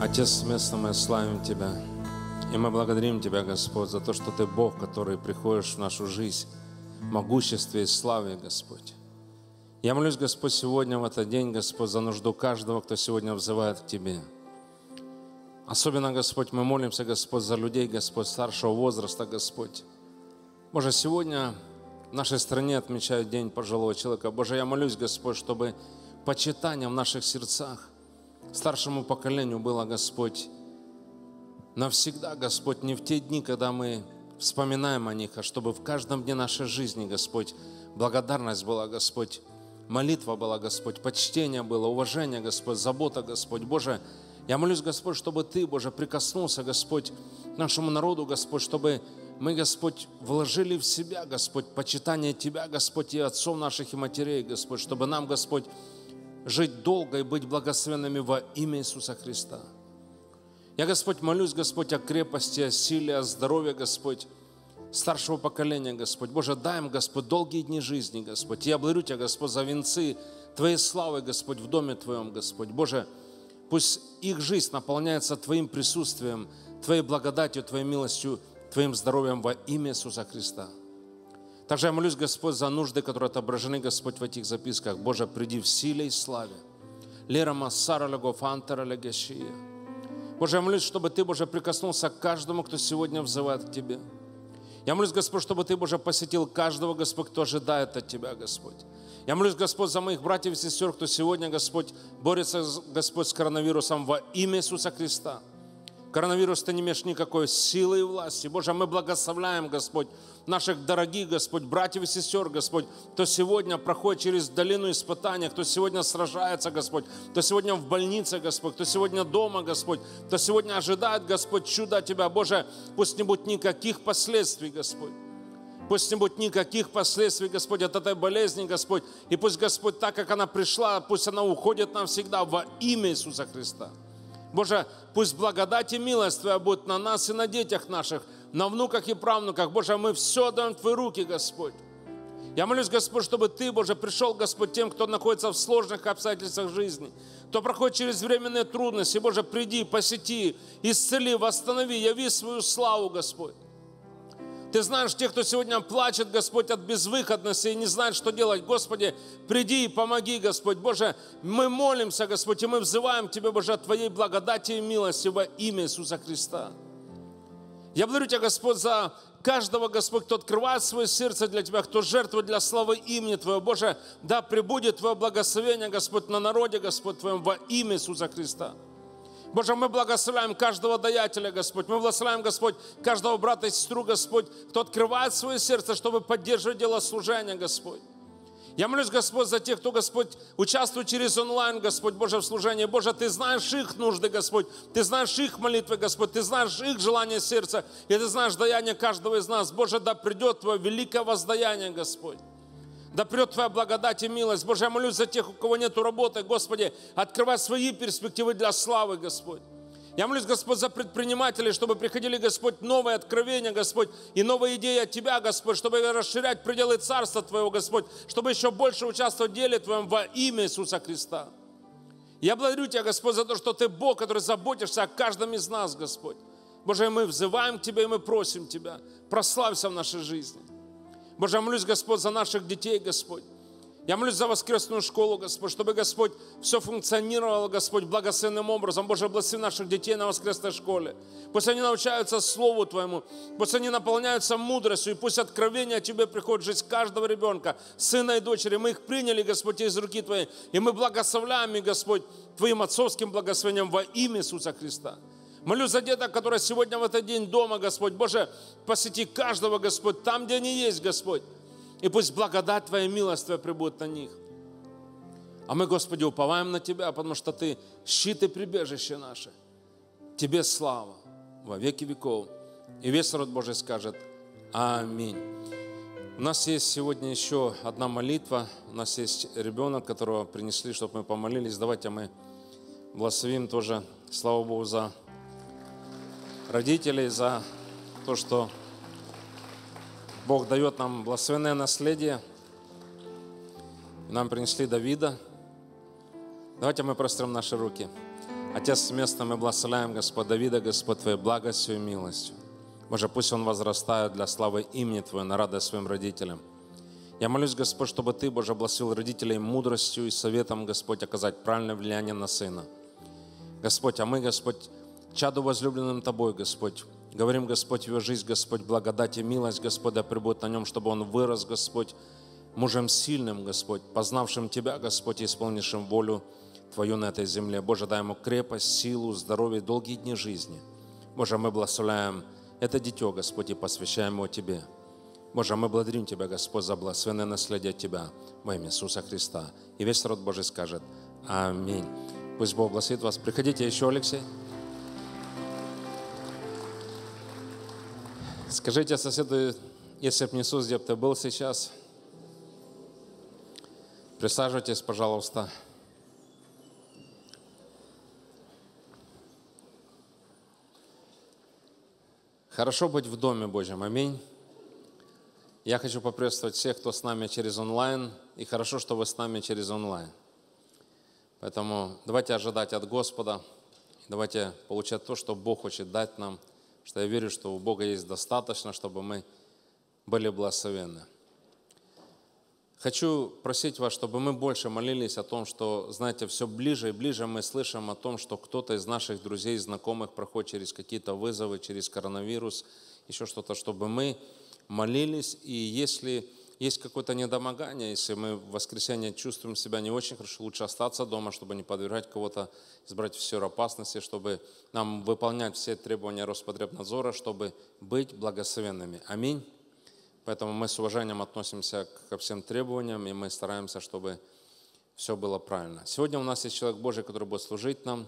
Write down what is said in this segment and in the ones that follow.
Отец, место мы славим Тебя. И мы благодарим Тебя, Господь, за то, что Ты Бог, который приходишь в нашу жизнь в могуществе и славе, Господь. Я молюсь, Господь, сегодня в этот день, Господь, за нужду каждого, кто сегодня взывает к Тебе. Особенно, Господь, мы молимся, Господь, за людей, Господь, старшего возраста, Господь. Боже, сегодня в нашей стране отмечают День пожилого человека. Боже, я молюсь, Господь, чтобы почитание в наших сердцах старшему поколению было, Господь, навсегда, Господь, не в те дни, когда мы вспоминаем о них, а чтобы в каждом дне нашей жизни, Господь, благодарность была, Господь, молитва была, Господь, почтение было, уважение, Господь, забота, Господь. Боже, я молюсь, Господь, чтобы Ты, Боже, прикоснулся, Господь, нашему народу, Господь, чтобы мы, Господь, вложили в себя, Господь, почитание Тебя, Господь, и отцов наших и матерей, Господь, чтобы нам, Господь, жить долго и быть благословенными во имя Иисуса Христа. Я, Господь, молюсь, Господь, о крепости, о силе, о здоровье, Господь, старшего поколения, Господь. Боже, дай им, Господь, долгие дни жизни, Господь. Я благодарю Тебя, Господь, за венцы Твоей славы, Господь, в доме Твоем, Господь. Боже, пусть их жизнь наполняется Твоим присутствием, Твоей благодатью, Твоей милостью, Твоим здоровьем во имя Иисуса Христа. Также я молюсь, Господь, за нужды, которые отображены, Господь, в этих записках. Боже, приди в силе и славе. Лера Массара Легофантера Легешия. Боже, я молюсь, чтобы Ты, Боже, прикоснулся к каждому, кто сегодня взывает к Тебе. Я молюсь, Господь, чтобы Ты, Боже, посетил каждого, Господь, кто ожидает от Тебя, Господь. Я молюсь, Господь, за моих братьев и сестер, кто сегодня, Господь, борется, Господь, с коронавирусом во имя Иисуса Христа. Коронавирус, то не имеешь никакой силы и власти. Боже, а мы благословляем, Господь, наших дорогих, Господь, братьев и сестер, Господь, кто сегодня проходит через долину испытания, кто сегодня сражается, Господь, кто сегодня в больнице, Господь, кто сегодня дома, Господь, кто сегодня ожидает, Господь, чуда Тебя. Боже, пусть не будет никаких последствий, Господь. Пусть не будет никаких последствий, Господь, от этой болезни, Господь. И пусть, Господь, так как она пришла, пусть она уходит навсегда во имя Иисуса Христа. Боже, пусть благодать и милость Твоя будет на нас и на детях наших, на внуках и правнуках. Боже, мы все даем в Твои руки, Господь. Я молюсь, Господь, чтобы Ты, Боже, пришел, Господь, тем, кто находится в сложных обстоятельствах жизни, кто проходит через временные трудности. Боже, приди, посети, исцели, восстанови, яви свою славу, Господь. Ты знаешь тех, кто сегодня плачет, Господь, от безвыходности и не знает, что делать. Господи, приди и помоги, Господь. Боже, мы молимся, Господь, и мы взываем Тебе, Боже, от Твоей благодати и милости во имя Иисуса Христа. Я благодарю Тебя, Господь, за каждого, Господь, кто открывает свое сердце для Тебя, кто жертвует для славы имени Твоего. Боже, да пребудет Твое благословение, Господь, на народе, Господь Твоем, во имя Иисуса Христа. Боже, мы благословляем каждого даятеля, Господь. Мы благословляем, Господь, каждого брата и сестру, Господь, кто открывает свое сердце, чтобы поддерживать дело служения, Господь. Я молюсь, Господь, за тех, кто, Господь, участвует через онлайн, Господь Боже, в служении. Боже, Ты знаешь их нужды, Господь. Ты знаешь их молитвы, Господь. Ты знаешь их желание сердца. И Ты знаешь даяние каждого из нас. Боже, да придет Твое великое воздаяние, Господь. Да прет Твоя благодать и милость. Боже, я молюсь за тех, у кого нет работы, Господи, открывай свои перспективы для славы, Господь. Я молюсь, Господь, за предпринимателей, чтобы приходили, Господь, новые откровения, Господь, и новые идеи от Тебя, Господь, чтобы расширять пределы Царства Твоего, Господь, чтобы еще больше участвовать в деле Твоем во имя Иисуса Христа. Я благодарю Тебя, Господь, за то, что Ты Бог, который заботишься о каждом из нас, Господь. Боже, мы взываем к Тебе, и мы просим Тебя, прославься в нашей жизни. Боже, я молюсь, Господь, за наших детей, Господь. Я молюсь за воскресную школу, Господь, чтобы, Господь, все функционировало, Господь, благословенным образом. Боже, благослови наших детей на воскресной школе. Пусть они научаются Слову Твоему, пусть они наполняются мудростью, и пусть откровение о Тебе приходит в жизнь каждого ребенка, сына и дочери. Мы их приняли, Господь, из руки Твоей, и мы благословляем их, Господь, Твоим отцовским благословением во имя Иисуса Христа. Молю за деток, которые сегодня в этот день дома, Господь. Боже, посети каждого, Господь, там, где они есть, Господь. И пусть благодать Твоя, милость Твоя прибудет на них. А мы, Господи, уповаем на Тебя, потому что Ты щит и прибежище наше. Тебе слава во веки веков. И весь род Божий скажет Аминь. У нас есть сегодня еще одна молитва. У нас есть ребенок, которого принесли, чтобы мы помолились. Давайте мы благословим тоже. Слава Богу за родителей за то, что Бог дает нам благословенное наследие. Нам принесли Давида. Давайте мы прострем наши руки. Отец, с места мы благословляем Господа Давида, Господь Твоей благостью и милостью. Боже, пусть он возрастает для славы имени Твоего на радость своим родителям. Я молюсь, Господь, чтобы Ты, Боже, благословил родителей мудростью и советом, Господь, оказать правильное влияние на сына. Господь, а мы, Господь, чаду возлюбленным Тобой, Господь. Говорим, Господь, его жизнь, Господь, благодать и милость Господа прибудет на нем, чтобы он вырос, Господь, мужем сильным, Господь, познавшим Тебя, Господь, и исполнившим волю Твою на этой земле. Боже, дай ему крепость, силу, здоровье, долгие дни жизни. Боже, мы благословляем это дитё, Господь, и посвящаем его Тебе. Боже, мы благодарим Тебя, Господь, за благословенное наследие Тебя во имя Иисуса Христа. И весь род Божий скажет Аминь. Пусть Бог благословит вас. Приходите еще, Алексей. Скажите а соседу, если бы не Иисус, где бы ты был сейчас? Присаживайтесь, пожалуйста. Хорошо быть в Доме Божьем. Аминь. Я хочу поприветствовать всех, кто с нами через онлайн. И хорошо, что вы с нами через онлайн. Поэтому давайте ожидать от Господа. Давайте получать то, что Бог хочет дать нам – что я верю, что у Бога есть достаточно, чтобы мы были благословены. Хочу просить вас, чтобы мы больше молились о том, что, знаете, все ближе и ближе мы слышим о том, что кто-то из наших друзей, знакомых проходит через какие-то вызовы, через коронавирус, еще что-то, чтобы мы молились, и если есть какое-то недомогание, если мы в воскресенье чувствуем себя не очень хорошо, лучше остаться дома, чтобы не подвергать кого-то, избрать все опасности, чтобы нам выполнять все требования Роспотребнадзора, чтобы быть благословенными. Аминь. Поэтому мы с уважением относимся ко всем требованиям, и мы стараемся, чтобы все было правильно. Сегодня у нас есть человек Божий, который будет служить нам.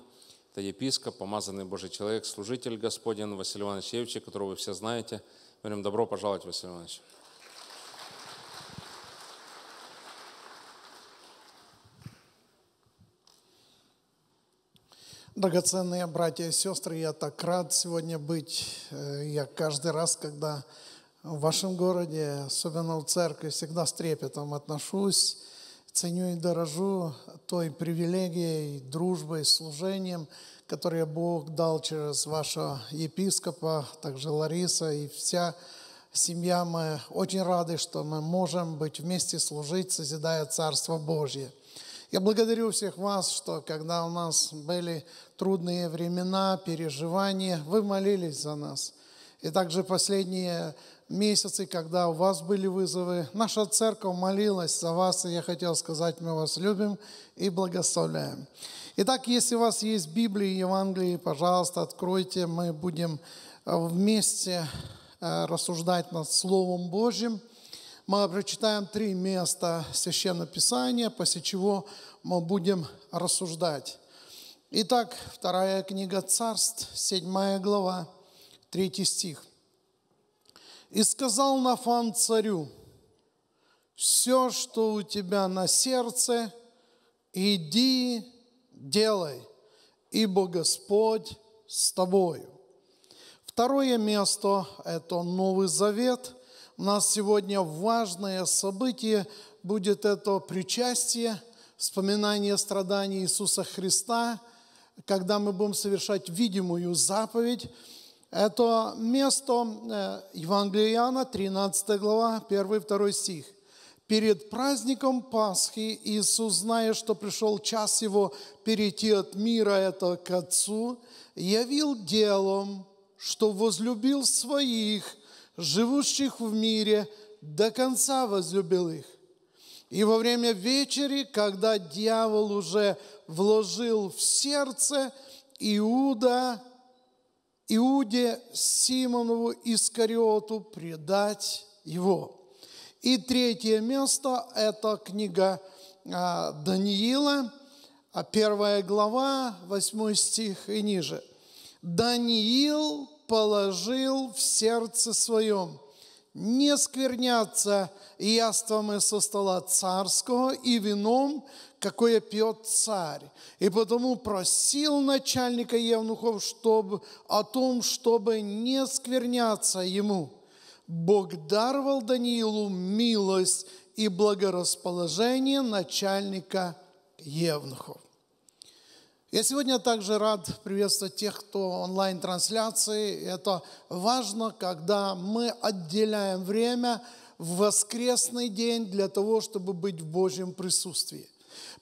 Это епископ, помазанный Божий человек, служитель Господень Василий Иванович Евчик, которого вы все знаете. говорим, добро пожаловать, Василий Иванович. Драгоценные братья и сестры, я так рад сегодня быть. Э, я каждый раз, когда в вашем городе, особенно в церкви, всегда с трепетом отношусь, ценю и дорожу той привилегией, дружбой, служением, которое Бог дал через вашего епископа, также Лариса и вся семья. Мы очень рады, что мы можем быть вместе, служить, созидая Царство Божье – я благодарю всех вас, что когда у нас были трудные времена, переживания, вы молились за нас. И также последние месяцы, когда у вас были вызовы, наша церковь молилась за вас, и я хотел сказать, мы вас любим и благословляем. Итак, если у вас есть Библия и Евангелие, пожалуйста, откройте, мы будем вместе э, рассуждать над Словом Божьим – мы прочитаем три места Священного Писания, после чего мы будем рассуждать. Итак, вторая книга Царств, седьмая глава, третий стих. «И сказал Нафан царю, все, что у тебя на сердце, иди, делай, ибо Господь с тобою». Второе место – это Новый Завет – у нас сегодня важное событие будет это причастие, вспоминание страданий Иисуса Христа, когда мы будем совершать видимую заповедь. Это место э, Евангелия Иоанна, 13 глава, 1-2 стих. Перед праздником Пасхи Иисус, зная, что пришел час Его перейти от мира это к Отцу, явил делом, что возлюбил своих – живущих в мире, до конца возлюбил их. И во время вечери, когда дьявол уже вложил в сердце Иуда, Иуде Симонову Искариоту предать его. И третье место – это книга а, Даниила, а, первая глава, восьмой стих и ниже. Даниил положил в сердце своем не скверняться яством со стола царского и вином, какое пьет царь. И потому просил начальника евнухов чтобы, о том, чтобы не скверняться ему. Бог даровал Даниилу милость и благорасположение начальника евнухов. Я сегодня также рад приветствовать тех, кто онлайн-трансляции. Это важно, когда мы отделяем время в воскресный день для того, чтобы быть в Божьем присутствии.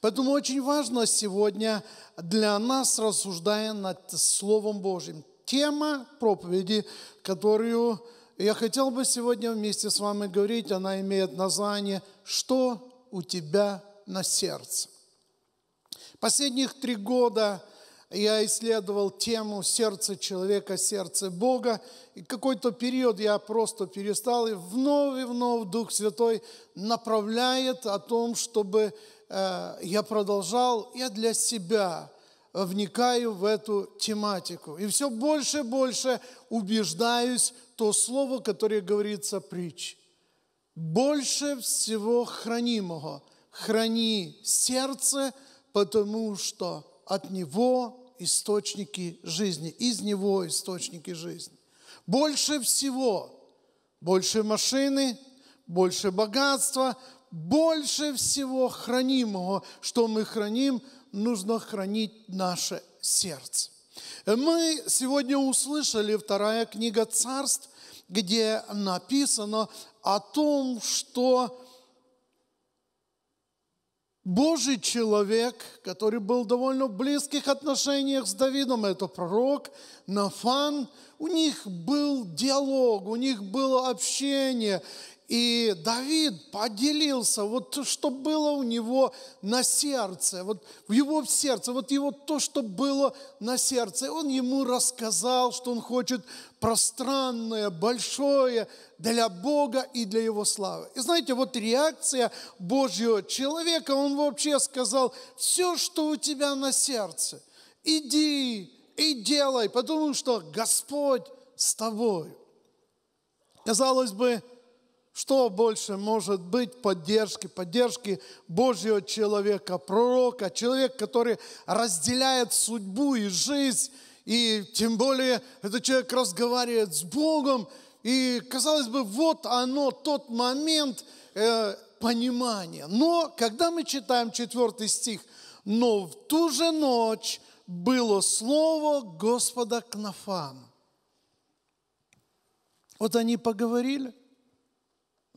Поэтому очень важно сегодня для нас, рассуждая над Словом Божьим, тема проповеди, которую я хотел бы сегодня вместе с вами говорить, она имеет название «Что у тебя на сердце?». Последних три года я исследовал тему сердца человека, сердце Бога. И какой-то период я просто перестал. И вновь и вновь Дух Святой направляет о том, чтобы э, я продолжал, я для себя вникаю в эту тематику. И все больше и больше убеждаюсь то слово, которое говорится притч. Больше всего хранимого. Храни сердце, сердце потому что от Него источники жизни, из Него источники жизни. Больше всего, больше машины, больше богатства, больше всего хранимого, что мы храним, нужно хранить наше сердце. Мы сегодня услышали вторая книга царств, где написано о том, что Божий человек, который был довольно в близких отношениях с Давидом, это пророк Нафан, у них был диалог, у них было общение. И Давид поделился, вот то, что было у него на сердце, вот в его сердце, вот его то, что было на сердце. Он ему рассказал, что он хочет пространное, большое для Бога и для Его славы. И знаете, вот реакция Божьего человека, он вообще сказал, все, что у тебя на сердце, иди и делай, потому что Господь с тобой. Казалось бы, что больше может быть поддержки? Поддержки Божьего человека, пророка, человек, который разделяет судьбу и жизнь и тем более этот человек разговаривает с Богом, и казалось бы, вот оно, тот момент э, понимания. Но когда мы читаем четвертый стих, но в ту же ночь было слово Господа к Нафану. Вот они поговорили,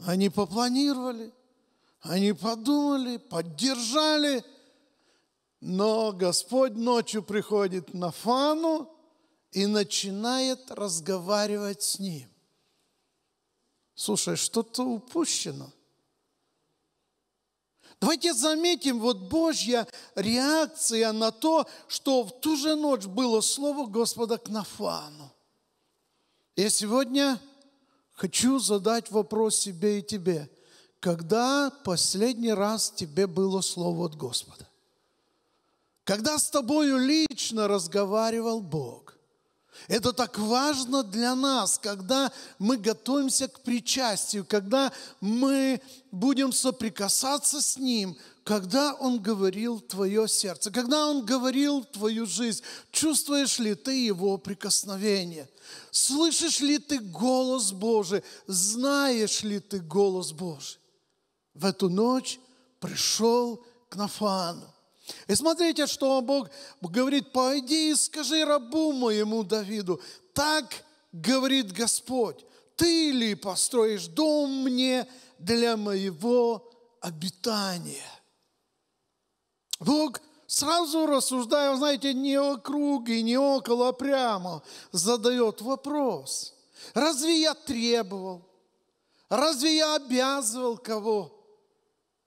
они попланировали, они подумали, поддержали – но Господь ночью приходит на Фану и начинает разговаривать с ним. Слушай, что-то упущено. Давайте заметим вот Божья реакция на то, что в ту же ночь было слово Господа к Нафану. Я сегодня хочу задать вопрос себе и тебе. Когда последний раз тебе было слово от Господа? Когда с тобою лично разговаривал Бог. Это так важно для нас, когда мы готовимся к причастию, когда мы будем соприкасаться с Ним, когда Он говорил твое сердце, когда Он говорил твою жизнь, чувствуешь ли ты Его прикосновение, слышишь ли ты голос Божий, знаешь ли ты голос Божий. В эту ночь пришел к Нафану. И смотрите, что Бог говорит, пойди и скажи рабу моему Давиду, так говорит Господь, ты ли построишь дом мне для моего обитания? Бог сразу рассуждая, знаете, не округ и не около, а прямо задает вопрос. Разве я требовал? Разве я обязывал кого?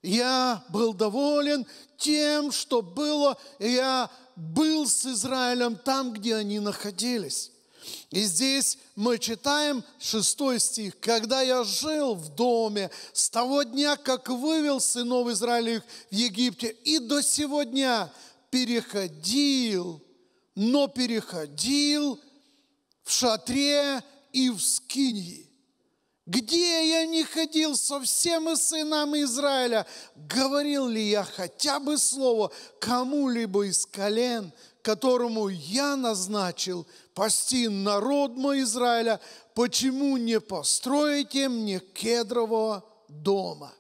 Я был доволен тем, что было. Я был с Израилем там, где они находились. И здесь мы читаем 6 стих. «Когда я жил в доме с того дня, как вывел сынов Израилевых в Египте, и до сего дня переходил, но переходил в шатре и в скинии. Где я не ходил со всеми сынами Израиля, говорил ли я хотя бы слово кому-либо из колен, которому я назначил пасти народ мой Израиля, почему не построите мне кедрового дома?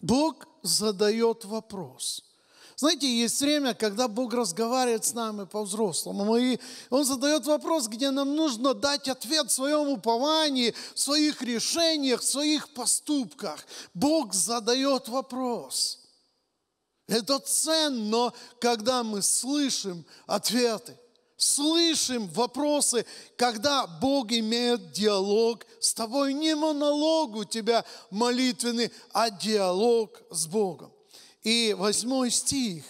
Бог задает вопрос – знаете, есть время, когда Бог разговаривает с нами по-взрослому. И Он задает вопрос, где нам нужно дать ответ в своем уповании, в своих решениях, в своих поступках. Бог задает вопрос. Это ценно, когда мы слышим ответы, слышим вопросы, когда Бог имеет диалог с тобой. Не монолог у тебя молитвенный, а диалог с Богом. И восьмой стих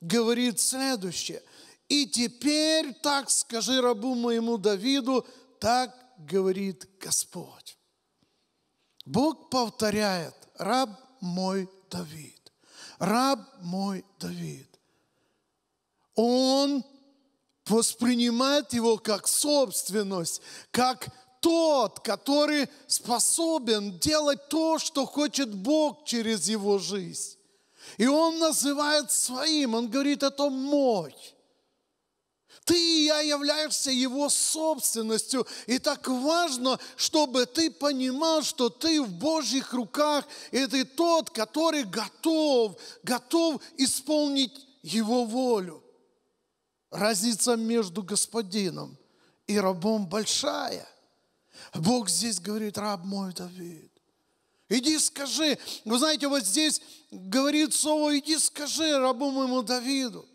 говорит следующее. «И теперь так скажи рабу моему Давиду, так говорит Господь». Бог повторяет, раб мой Давид, раб мой Давид. Он воспринимает его как собственность, как тот, который способен делать то, что хочет Бог через его жизнь. И он называет своим, он говорит, это мой. Ты и я являешься его собственностью. И так важно, чтобы ты понимал, что ты в Божьих руках, и ты тот, который готов, готов исполнить его волю. Разница между господином и рабом большая. Бог здесь говорит, раб мой Давид. Иди скажи. Вы знаете, вот здесь говорит слово, иди скажи рабу моему Давиду.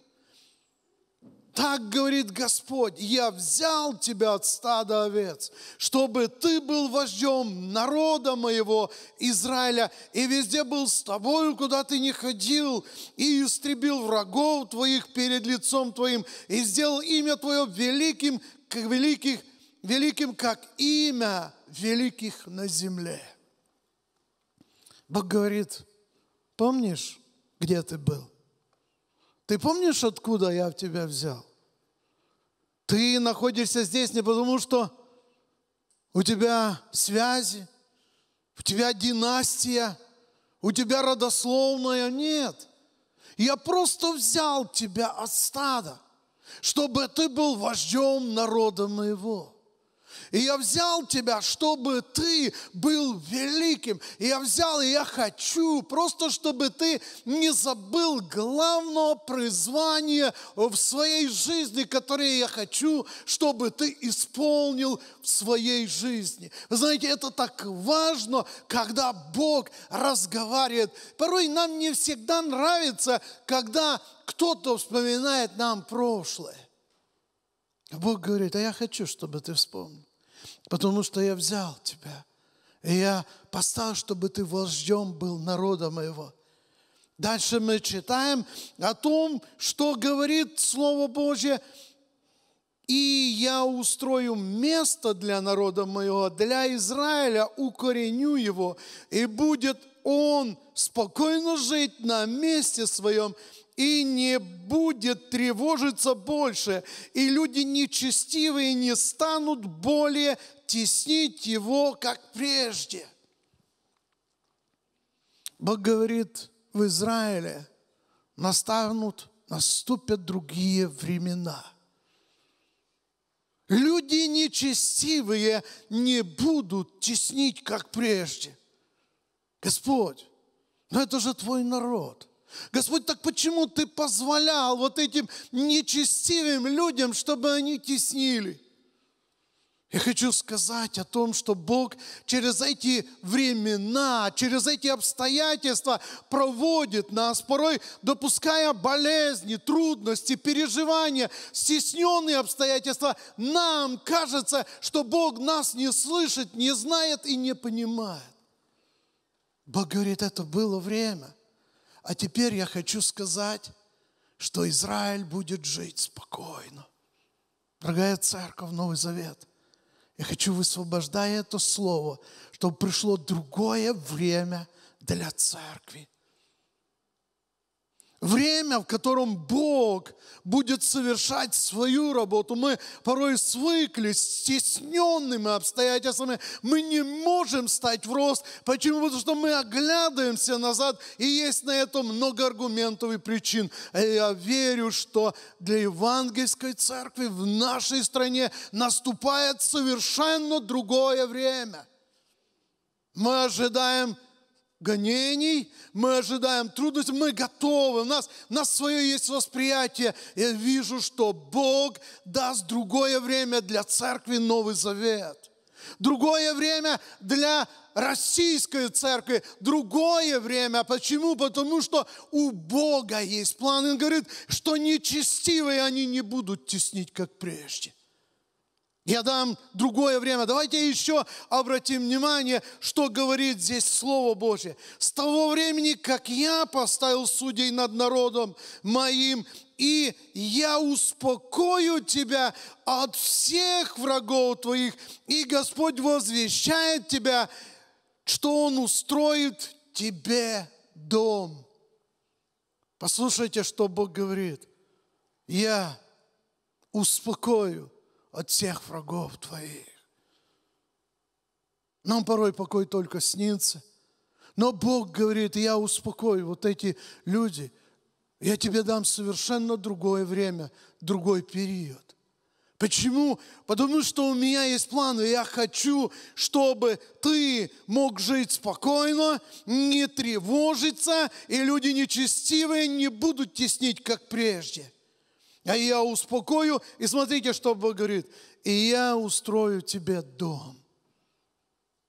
Так говорит Господь, я взял тебя от стада овец, чтобы ты был вождем народа моего Израиля, и везде был с тобою, куда ты не ходил, и истребил врагов твоих перед лицом твоим, и сделал имя твое великим, как великих, великим, как имя великих на земле. Бог говорит, помнишь, где ты был? Ты помнишь, откуда я в тебя взял? Ты находишься здесь не потому, что у тебя связи, у тебя династия, у тебя родословная. Нет. Я просто взял тебя от стада, чтобы ты был вождем народа моего. И я взял тебя, чтобы ты был великим. И я взял, и я хочу, просто чтобы ты не забыл главного призвания в своей жизни, которое я хочу, чтобы ты исполнил в своей жизни. Вы знаете, это так важно, когда Бог разговаривает. Порой нам не всегда нравится, когда кто-то вспоминает нам прошлое. А Бог говорит, а я хочу, чтобы ты вспомнил потому что я взял тебя, и я поставил, чтобы ты вождем был народа моего. Дальше мы читаем о том, что говорит Слово Божье, и я устрою место для народа моего, для Израиля, укореню его, и будет он спокойно жить на месте своем, и не будет тревожиться больше, и люди нечестивые не станут более теснить его, как прежде. Бог говорит, в Израиле настанут, наступят другие времена. Люди нечестивые не будут теснить, как прежде. Господь, но ну это же твой народ. Господь, так почему ты позволял вот этим нечестивым людям, чтобы они теснили? Я хочу сказать о том, что Бог через эти времена, через эти обстоятельства проводит нас, порой допуская болезни, трудности, переживания, стесненные обстоятельства. Нам кажется, что Бог нас не слышит, не знает и не понимает. Бог говорит, это было время. А теперь я хочу сказать, что Израиль будет жить спокойно. Дорогая церковь, Новый Завет, я хочу, высвобождая это слово, чтобы пришло другое время для церкви время, в котором Бог будет совершать свою работу. Мы порой свыкли с стесненными обстоятельствами. Мы не можем стать в рост. Почему? Потому что мы оглядываемся назад, и есть на это много аргументов и причин. Э, я верю, что для евангельской церкви в нашей стране наступает совершенно другое время. Мы ожидаем – гонений, мы ожидаем трудностей, мы готовы, у нас, у нас свое есть восприятие. Я вижу, что Бог даст другое время для церкви Новый Завет. Другое время для российской церкви, другое время. Почему? Потому что у Бога есть план. Он говорит, что нечестивые они не будут теснить, как прежде. Я дам другое время. Давайте еще обратим внимание, что говорит здесь Слово Божье. С того времени, как я поставил судей над народом моим, и я успокою тебя от всех врагов твоих, и Господь возвещает тебя, что Он устроит тебе дом. Послушайте, что Бог говорит. Я успокою от всех врагов твоих. Нам порой покой только снится. Но Бог говорит, я успокою вот эти люди. Я тебе дам совершенно другое время, другой период. Почему? Потому что у меня есть план, и я хочу, чтобы ты мог жить спокойно, не тревожиться, и люди нечестивые не будут теснить, как прежде. А я успокою, и смотрите, что Бог говорит, и я устрою тебе дом.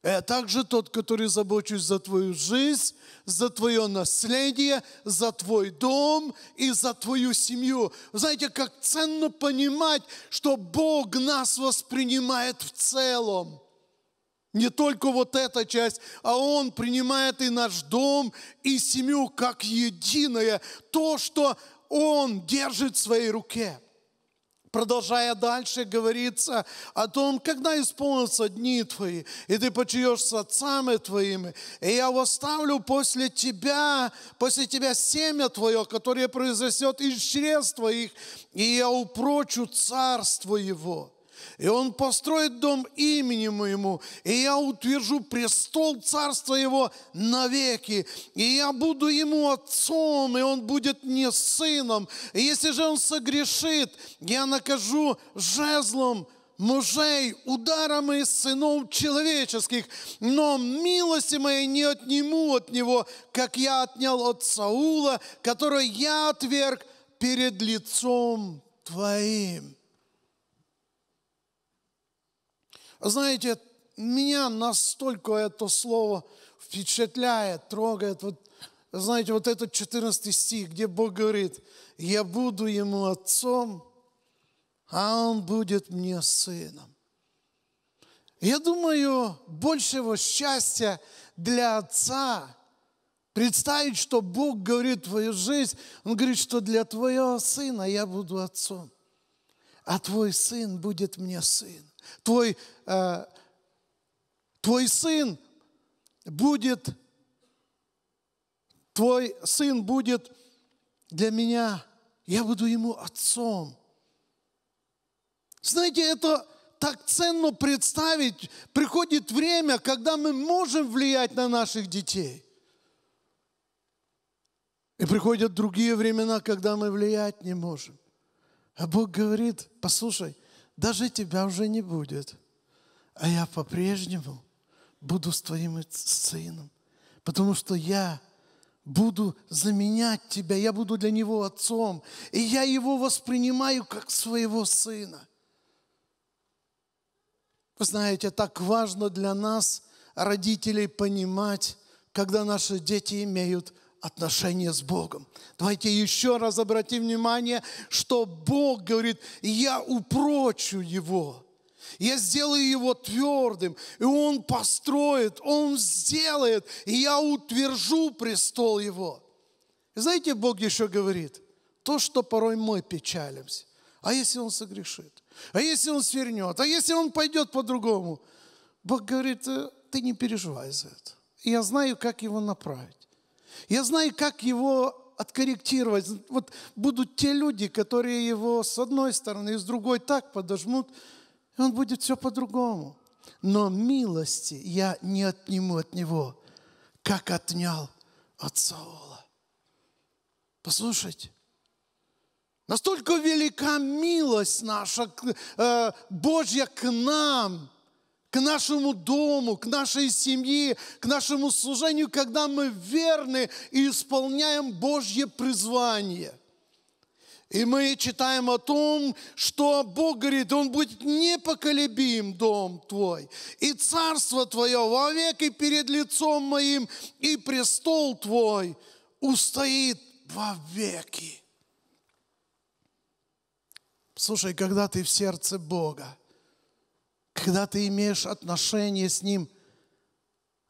Я также тот, который забочусь за твою жизнь, за твое наследие, за твой дом и за твою семью. знаете, как ценно понимать, что Бог нас воспринимает в целом. Не только вот эта часть, а Он принимает и наш дом, и семью как единое. То, что он держит в своей руке. Продолжая дальше, говорится о том, когда исполнятся дни твои, и ты почуешь с отцами твоими, и я восставлю после тебя, после тебя семя твое, которое произрастет из чрез твоих, и я упрочу царство его. И он построит дом имени моему, и я утвержу престол царства его навеки, и я буду ему отцом, и он будет мне сыном. И если же он согрешит, я накажу жезлом мужей, ударом из сынов человеческих, но милости моей не отниму от него, как я отнял от Саула, который я отверг перед лицом Твоим. Знаете, меня настолько это слово впечатляет, трогает. Вот, знаете, вот этот 14 стих, где Бог говорит, «Я буду ему отцом, а он будет мне сыном». Я думаю, большего счастья для отца представить, что Бог говорит твою жизнь. Он говорит, что для твоего сына я буду отцом, а твой сын будет мне сын. Твой, э, твой сын будет, твой сын будет для меня, я буду ему отцом. Знаете, это так ценно представить. Приходит время, когда мы можем влиять на наших детей. И приходят другие времена, когда мы влиять не можем. А Бог говорит, послушай, даже тебя уже не будет. А я по-прежнему буду с твоим сыном, потому что я буду заменять тебя, я буду для него отцом, и я его воспринимаю как своего сына. Вы знаете, так важно для нас, родителей, понимать, когда наши дети имеют отношения с Богом. Давайте еще раз обратим внимание, что Бог говорит, я упрочу его. Я сделаю его твердым, и он построит, он сделает, и я утвержу престол его. И знаете, Бог еще говорит, то, что порой мы печалимся, а если он согрешит, а если он свернет, а если он пойдет по-другому, Бог говорит, «Э, ты не переживай за это. Я знаю, как его направить. Я знаю, как его откорректировать. Вот будут те люди, которые его с одной стороны и с другой так подожмут, и он будет все по-другому. Но милости я не отниму от него, как отнял от Саула. Послушайте, настолько велика милость наша, э, Божья к нам – к нашему дому, к нашей семье, к нашему служению, когда мы верны и исполняем Божье призвание. И мы читаем о том, что Бог говорит, Он будет непоколебим, дом твой, и царство твое вовек и перед лицом моим, и престол твой устоит вовеки. Слушай, когда ты в сердце Бога, когда ты имеешь отношения с Ним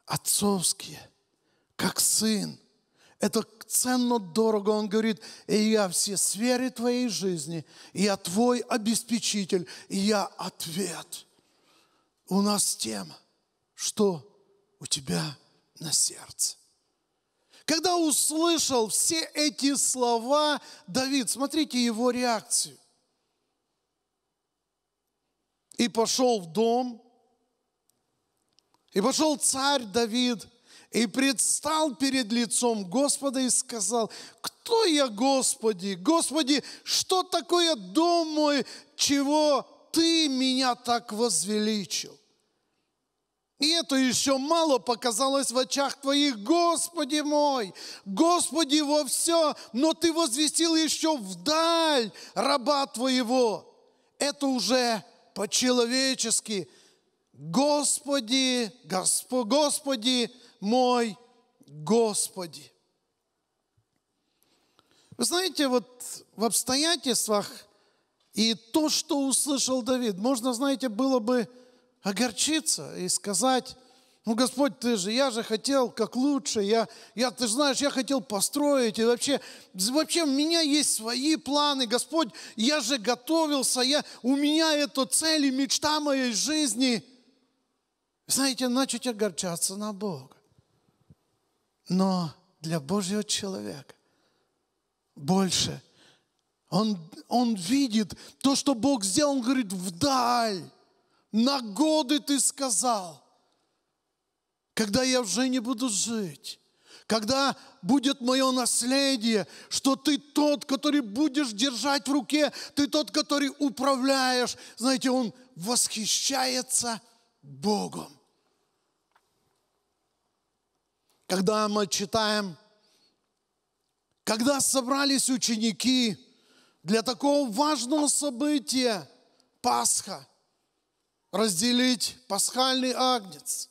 отцовские, как сын. Это ценно, дорого. Он говорит, и я все сферы твоей жизни, и я твой обеспечитель, и я ответ. У нас тем, что у тебя на сердце. Когда услышал все эти слова Давид, смотрите его реакцию и пошел в дом, и пошел царь Давид, и предстал перед лицом Господа и сказал, кто я, Господи? Господи, что такое дом мой, чего Ты меня так возвеличил? И это еще мало показалось в очах Твоих, Господи мой, Господи во все, но Ты возвестил еще вдаль раба Твоего. Это уже по-человечески, Господи, Госпо, Господи мой, Господи. Вы знаете, вот в обстоятельствах и то, что услышал Давид, можно, знаете, было бы огорчиться и сказать, ну, Господь, ты же, я же хотел как лучше, я, я, ты знаешь, я хотел построить, и вообще, вообще у меня есть свои планы, Господь, я же готовился, я, у меня это цель и мечта моей жизни. Знаете, начать огорчаться на Бога. Но для Божьего человека больше. Он, он видит то, что Бог сделал, он говорит, вдаль, на годы ты сказал когда я уже не буду жить, когда будет мое наследие, что ты тот, который будешь держать в руке, ты тот, который управляешь. Знаете, он восхищается Богом. Когда мы читаем, когда собрались ученики для такого важного события, Пасха, разделить пасхальный агнец –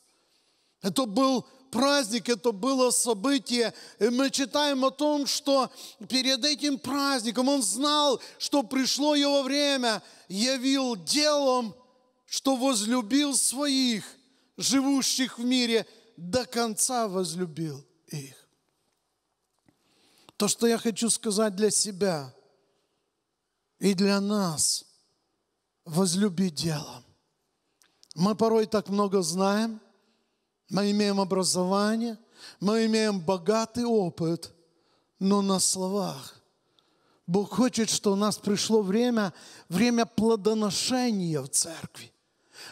это был праздник, это было событие. И мы читаем о том, что перед этим праздником он знал, что пришло его время, явил делом, что возлюбил своих, живущих в мире, до конца возлюбил их. То, что я хочу сказать для себя и для нас, возлюби делом. Мы порой так много знаем – мы имеем образование, мы имеем богатый опыт, но на словах. Бог хочет, что у нас пришло время, время плодоношения в церкви.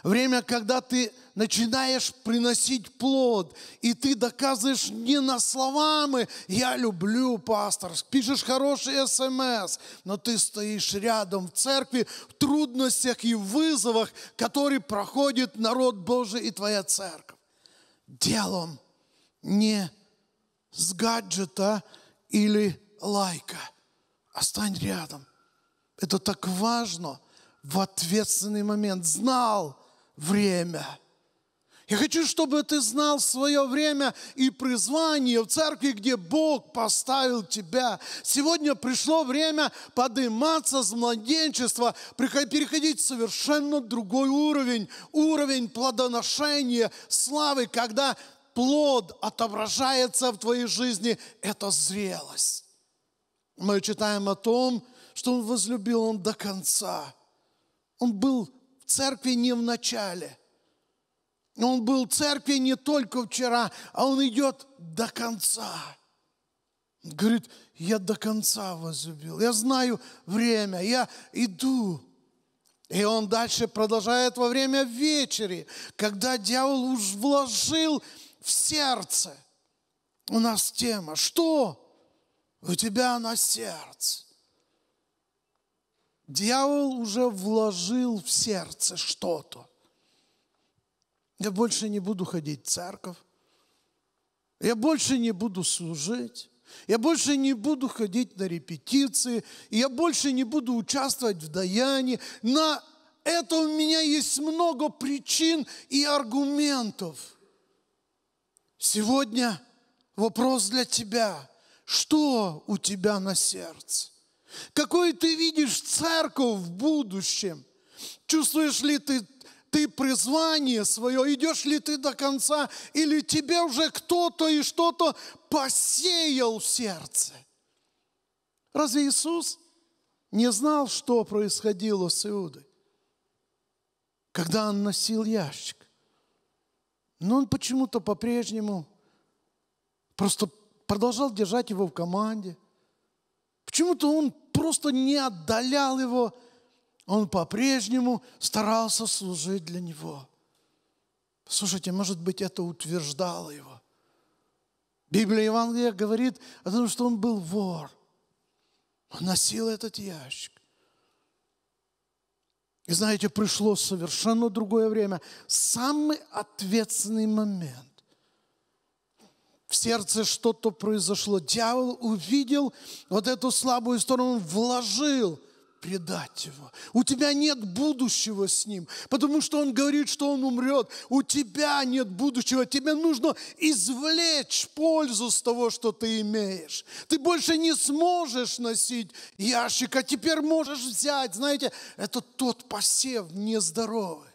Время, когда ты начинаешь приносить плод, и ты доказываешь не на словами «я люблю, пастор», пишешь хороший смс, но ты стоишь рядом в церкви в трудностях и вызовах, которые проходит народ Божий и твоя церковь делом, не с гаджета или лайка. А рядом. Это так важно в ответственный момент. Знал время – я хочу, чтобы ты знал свое время и призвание в церкви, где Бог поставил тебя. Сегодня пришло время подниматься с младенчества, переходить в совершенно другой уровень, уровень плодоношения, славы, когда плод отображается в твоей жизни. Это зрелость. Мы читаем о том, что он возлюбил он до конца. Он был в церкви не в начале, он был в церкви не только вчера, а он идет до конца. Говорит, я до конца возлюбил, я знаю время, я иду. И он дальше продолжает во время вечери, когда дьявол уж вложил в сердце. У нас тема, что у тебя на сердце? Дьявол уже вложил в сердце что-то. Я больше не буду ходить в церковь. Я больше не буду служить. Я больше не буду ходить на репетиции. Я больше не буду участвовать в даянии. На это у меня есть много причин и аргументов. Сегодня вопрос для тебя. Что у тебя на сердце? Какой ты видишь церковь в будущем? Чувствуешь ли ты ты призвание свое, идешь ли ты до конца, или тебе уже кто-то и что-то посеял в сердце. Разве Иисус не знал, что происходило с Иудой, когда он носил ящик? Но он почему-то по-прежнему просто продолжал держать его в команде. Почему-то он просто не отдалял его он по-прежнему старался служить для него. Слушайте, может быть, это утверждало его. Библия Евангелия говорит о том, что он был вор. Он носил этот ящик. И знаете, пришло совершенно другое время, самый ответственный момент. В сердце что-то произошло. Дьявол увидел вот эту слабую сторону, вложил – предать его. У тебя нет будущего с ним, потому что он говорит, что он умрет. У тебя нет будущего. Тебе нужно извлечь пользу с того, что ты имеешь. Ты больше не сможешь носить ящик, а теперь можешь взять. Знаете, это тот посев нездоровый.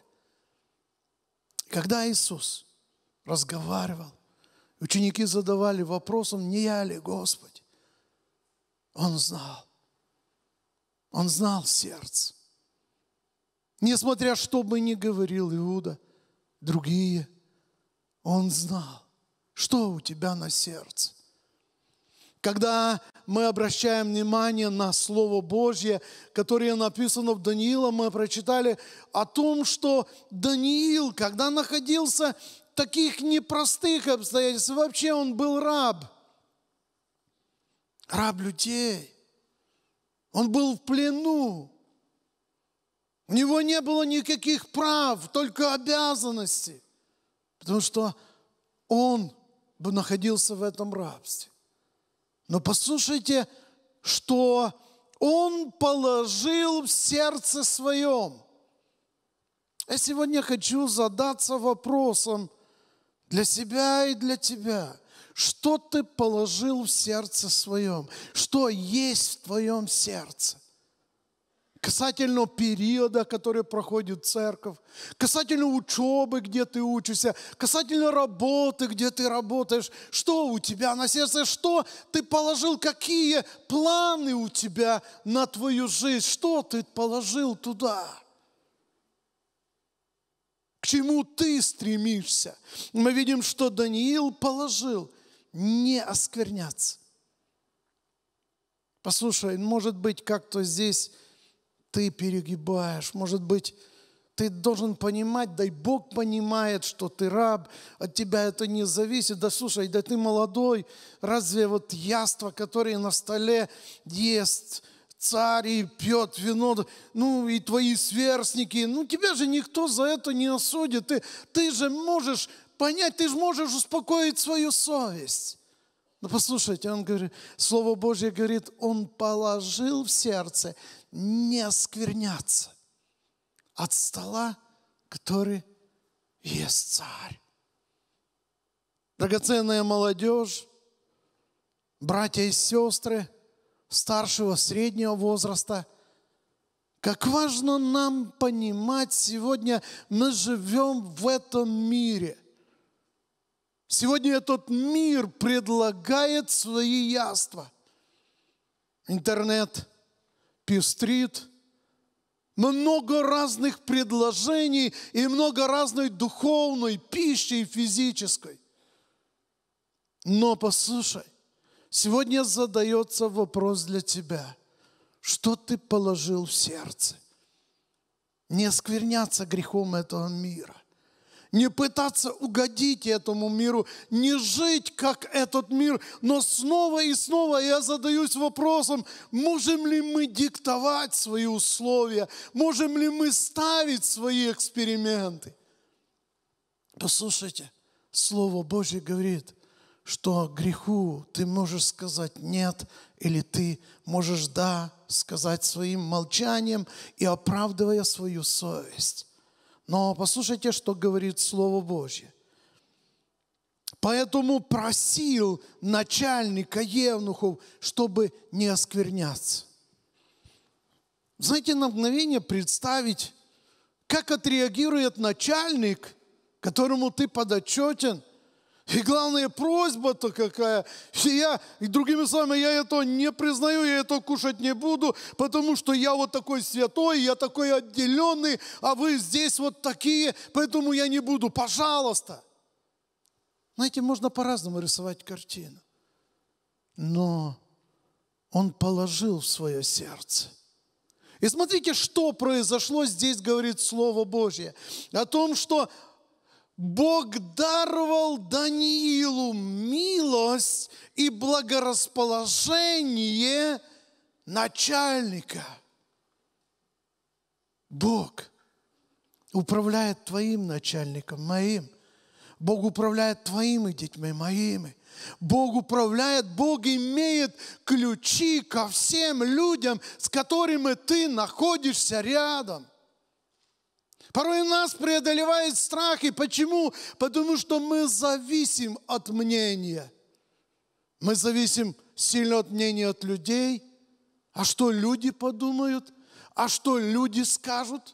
Когда Иисус разговаривал, ученики задавали вопросом, не я ли Господь? Он знал – он знал сердце. Несмотря что бы ни говорил Иуда, другие, он знал, что у тебя на сердце. Когда мы обращаем внимание на Слово Божье, которое написано в Даниила, мы прочитали о том, что Даниил, когда находился в таких непростых обстоятельствах, вообще он был раб, раб людей. Он был в плену. У него не было никаких прав, только обязанности. Потому что он бы находился в этом рабстве. Но послушайте, что он положил в сердце своем. Я сегодня хочу задаться вопросом для себя и для тебя что ты положил в сердце своем, что есть в твоем сердце. Касательно периода, который проходит церковь, касательно учебы, где ты учишься, касательно работы, где ты работаешь, что у тебя на сердце, что ты положил, какие планы у тебя на твою жизнь, что ты положил туда к чему ты стремишься. Мы видим, что Даниил положил не оскверняться. Послушай, может быть, как-то здесь ты перегибаешь, может быть, ты должен понимать, дай Бог понимает, что ты раб, от тебя это не зависит. Да слушай, да ты молодой, разве вот яство, которое на столе ест царь и пьет вино, ну и твои сверстники, ну тебя же никто за это не осудит, ты, ты же можешь понять, ты же можешь успокоить свою совесть. Но послушайте, он говорит, Слово Божье говорит, он положил в сердце не оскверняться от стола, который есть царь. Драгоценная молодежь, братья и сестры старшего, среднего возраста. Как важно нам понимать сегодня, мы живем в этом мире – Сегодня этот мир предлагает свои яства. Интернет пестрит, много разных предложений и много разной духовной пищи и физической. Но послушай, сегодня задается вопрос для тебя. Что ты положил в сердце? Не оскверняться грехом этого мира не пытаться угодить этому миру, не жить, как этот мир. Но снова и снова я задаюсь вопросом, можем ли мы диктовать свои условия, можем ли мы ставить свои эксперименты. Послушайте, Слово Божье говорит, что греху ты можешь сказать «нет» или ты можешь «да» сказать своим молчанием и оправдывая свою совесть. Но послушайте, что говорит Слово Божье. Поэтому просил начальника Евнухов, чтобы не оскверняться. Знаете, на мгновение представить, как отреагирует начальник, которому ты подотчетен – и главная просьба-то какая. Я, и другими словами, я это не признаю, я это кушать не буду, потому что я вот такой святой, я такой отделенный, а вы здесь вот такие, поэтому я не буду. Пожалуйста. Знаете, можно по-разному рисовать картину. Но он положил в свое сердце – и смотрите, что произошло здесь, говорит Слово Божье. О том, что Бог даровал Даниилу милость и благорасположение начальника. Бог управляет твоим начальником, моим. Бог управляет твоими детьми, моими. Бог управляет, Бог имеет ключи ко всем людям, с которыми ты находишься рядом. Порой нас преодолевает страх. И почему? Потому что мы зависим от мнения. Мы зависим сильно от мнения от людей. А что люди подумают? А что люди скажут?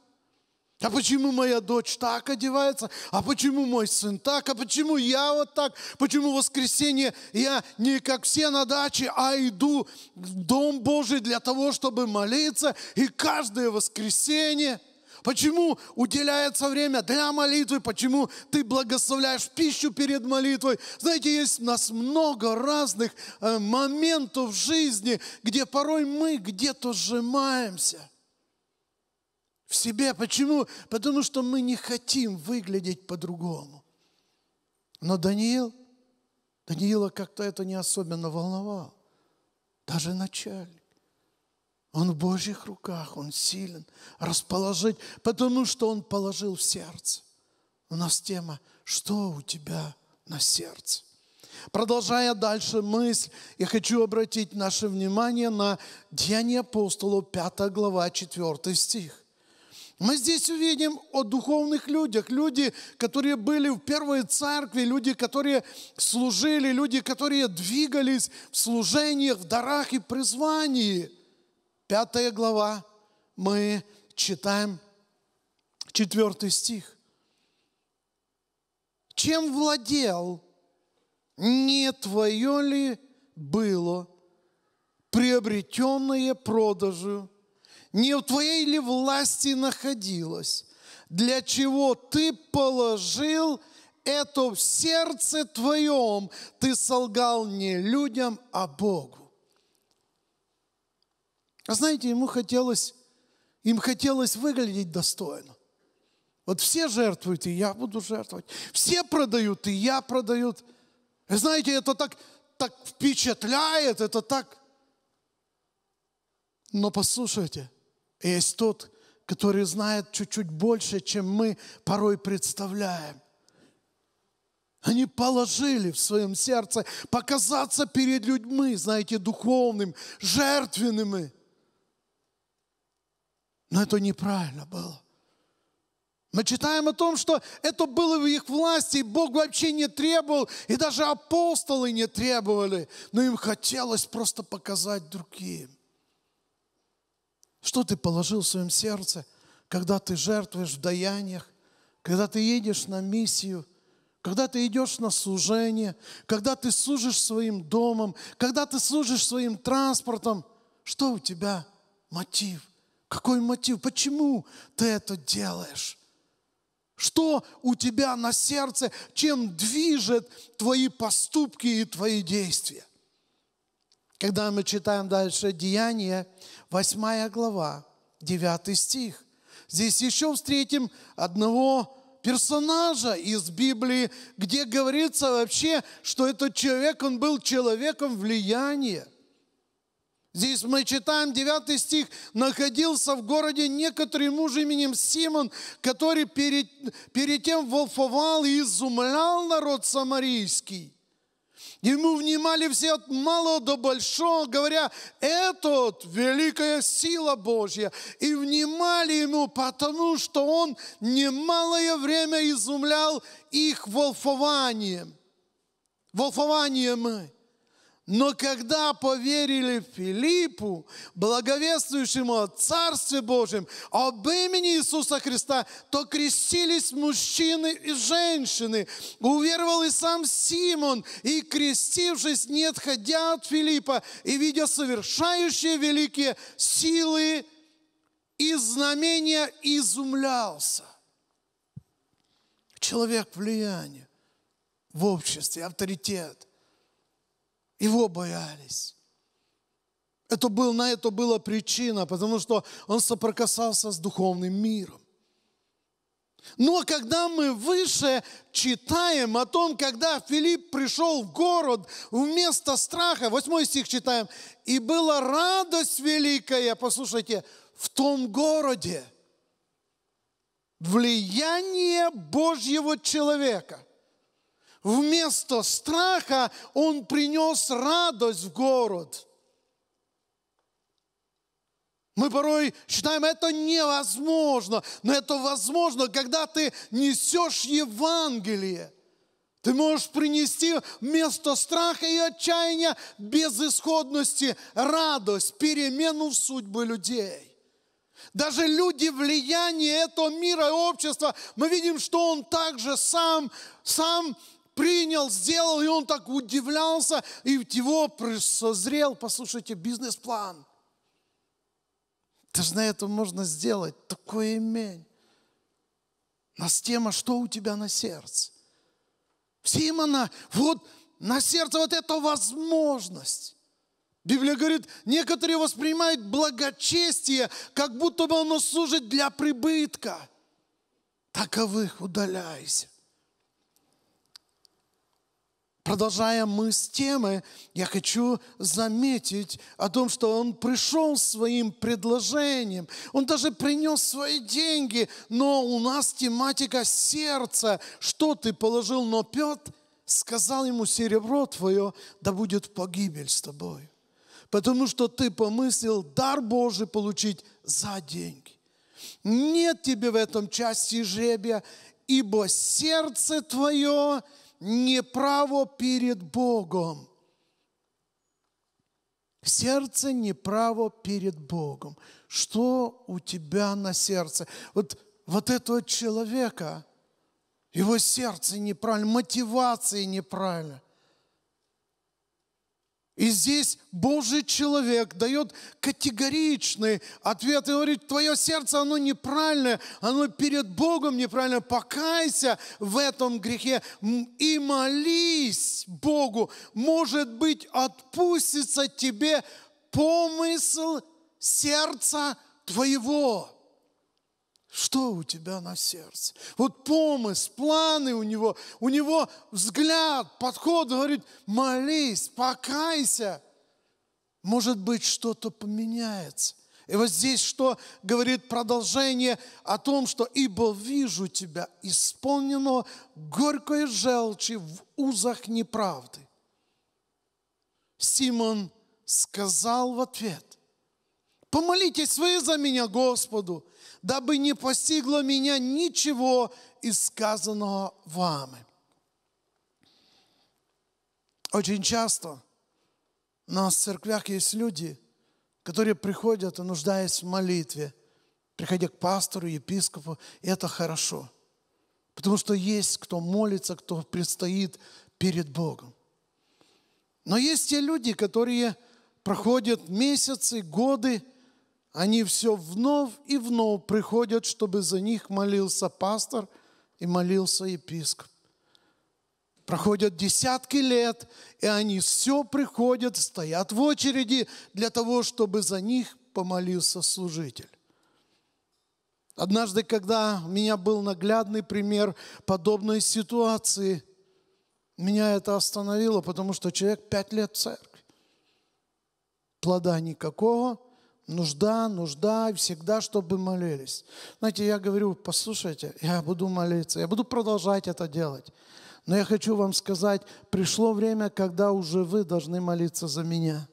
А почему моя дочь так одевается? А почему мой сын так? А почему я вот так? Почему в воскресенье я не как все на даче, а иду в Дом Божий для того, чтобы молиться? И каждое воскресенье – Почему уделяется время для молитвы? Почему ты благословляешь пищу перед молитвой? Знаете, есть у нас много разных э, моментов в жизни, где порой мы где-то сжимаемся в себе. Почему? Потому что мы не хотим выглядеть по-другому. Но Даниил, Даниила как-то это не особенно волновало. Даже начальник. Он в Божьих руках, Он силен расположить, потому что Он положил в сердце. У нас тема «Что у тебя на сердце?» Продолжая дальше мысль, я хочу обратить наше внимание на Деяния апостолов, 5 глава, 4 стих. Мы здесь увидим о духовных людях, люди, которые были в первой церкви, люди, которые служили, люди, которые двигались в служениях, в дарах и призвании – Пятая глава, мы читаем четвертый стих. Чем владел, не твое ли было приобретенное продажу, не в твоей ли власти находилось, для чего ты положил это в сердце твоем, ты солгал не людям, а Богу. А знаете, ему хотелось, им хотелось выглядеть достойно. Вот все жертвуют, и я буду жертвовать. Все продают, и я продаю. И знаете, это так, так впечатляет, это так. Но послушайте, есть тот, который знает чуть-чуть больше, чем мы порой представляем. Они положили в своем сердце показаться перед людьми, знаете, духовным, жертвенными. Но это неправильно было. Мы читаем о том, что это было в их власти, и Бог вообще не требовал, и даже апостолы не требовали, но им хотелось просто показать другим. Что ты положил в своем сердце, когда ты жертвуешь в даяниях, когда ты едешь на миссию, когда ты идешь на служение, когда ты служишь своим домом, когда ты служишь своим транспортом, что у тебя мотив? Какой мотив? Почему ты это делаешь? Что у тебя на сердце, чем движет твои поступки и твои действия? Когда мы читаем дальше Деяния, 8 глава, 9 стих. Здесь еще встретим одного персонажа из Библии, где говорится вообще, что этот человек, он был человеком влияния. Здесь мы читаем 9 стих. «Находился в городе некоторый муж именем Симон, который перед, перед тем волфовал и изумлял народ самарийский». Ему внимали все от малого до большого, говоря, этот великая сила Божья. И внимали ему, потому что он немалое время изумлял их волфованием. Волфованием. Но когда поверили Филиппу, благовествующему о Царстве Божьем, об имени Иисуса Христа, то крестились мужчины и женщины. Уверовал и сам Симон, и крестившись, не отходя от Филиппа, и видя совершающие великие силы и знамения, изумлялся. Человек влияние, в обществе, авторитет – его боялись. Это был, на это была причина, потому что он соприкасался с духовным миром. Но когда мы выше читаем о том, когда Филипп пришел в город вместо страха, 8 стих читаем, и была радость великая, послушайте, в том городе влияние Божьего человека – Вместо страха он принес радость в город. Мы порой считаем, это невозможно, но это возможно, когда ты несешь Евангелие. Ты можешь принести вместо страха и отчаяния, безысходности, радость, перемену в судьбы людей. Даже люди влияния этого мира и общества, мы видим, что он также сам, сам принял, сделал, и он так удивлялся, и в его созрел, послушайте, бизнес-план. Даже на это можно сделать. Такой имень. Нас тема, что у тебя на сердце. Симона, вот на сердце вот эта возможность. Библия говорит, некоторые воспринимают благочестие, как будто бы оно служит для прибытка. Таковых удаляйся. Продолжая мы с темы, я хочу заметить о том, что он пришел своим предложением, он даже принес свои деньги, но у нас тематика сердца, что ты положил, но Петр сказал ему, серебро твое, да будет погибель с тобой, потому что ты помыслил дар Божий получить за деньги. Нет тебе в этом части жребия, ибо сердце твое неправо перед Богом. Сердце неправо перед Богом. Что у тебя на сердце? Вот, вот этого человека, его сердце неправильно, мотивация неправильная. И здесь Божий человек дает категоричный ответ и говорит, твое сердце, оно неправильное, оно перед Богом неправильное, покайся в этом грехе и молись Богу, может быть, отпустится тебе помысл сердца твоего. Что у тебя на сердце? Вот помысл, планы у него, у него взгляд, подход говорит, молись, покайся. Может быть, что-то поменяется. И вот здесь что говорит продолжение о том, что «Ибо вижу тебя, исполненного горькой желчи в узах неправды». Симон сказал в ответ, «Помолитесь вы за меня Господу, дабы не постигло меня ничего из сказанного вами. Очень часто у нас в церквях есть люди, которые приходят, нуждаясь в молитве, приходя к пастору, епископу, и это хорошо. Потому что есть кто молится, кто предстоит перед Богом. Но есть те люди, которые проходят месяцы, годы – они все вновь и вновь приходят, чтобы за них молился пастор и молился епископ. Проходят десятки лет, и они все приходят, стоят в очереди для того, чтобы за них помолился служитель. Однажды, когда у меня был наглядный пример подобной ситуации, меня это остановило, потому что человек пять лет в церкви. Плода никакого – нужда, нужда, всегда, чтобы молились. Знаете, я говорю, послушайте, я буду молиться, я буду продолжать это делать. Но я хочу вам сказать, пришло время, когда уже вы должны молиться за меня.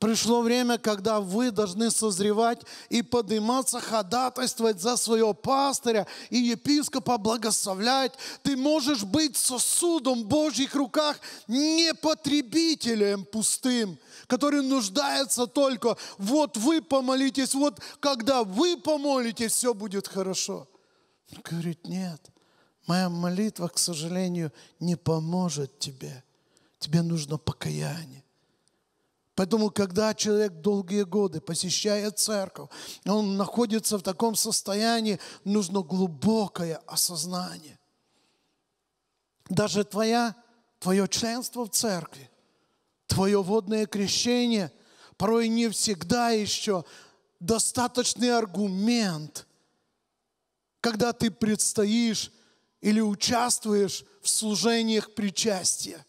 Пришло время, когда вы должны созревать и подниматься, ходатайствовать за своего пастыря и епископа благословлять. Ты можешь быть сосудом в Божьих руках, не потребителем пустым – который нуждается только, вот вы помолитесь, вот когда вы помолитесь, все будет хорошо. Он говорит, нет, моя молитва, к сожалению, не поможет тебе. Тебе нужно покаяние. Поэтому, когда человек долгие годы посещает церковь, он находится в таком состоянии, нужно глубокое осознание. Даже твоя, твое членство в церкви Твое водное крещение порой не всегда еще достаточный аргумент, когда ты предстоишь или участвуешь в служениях причастия.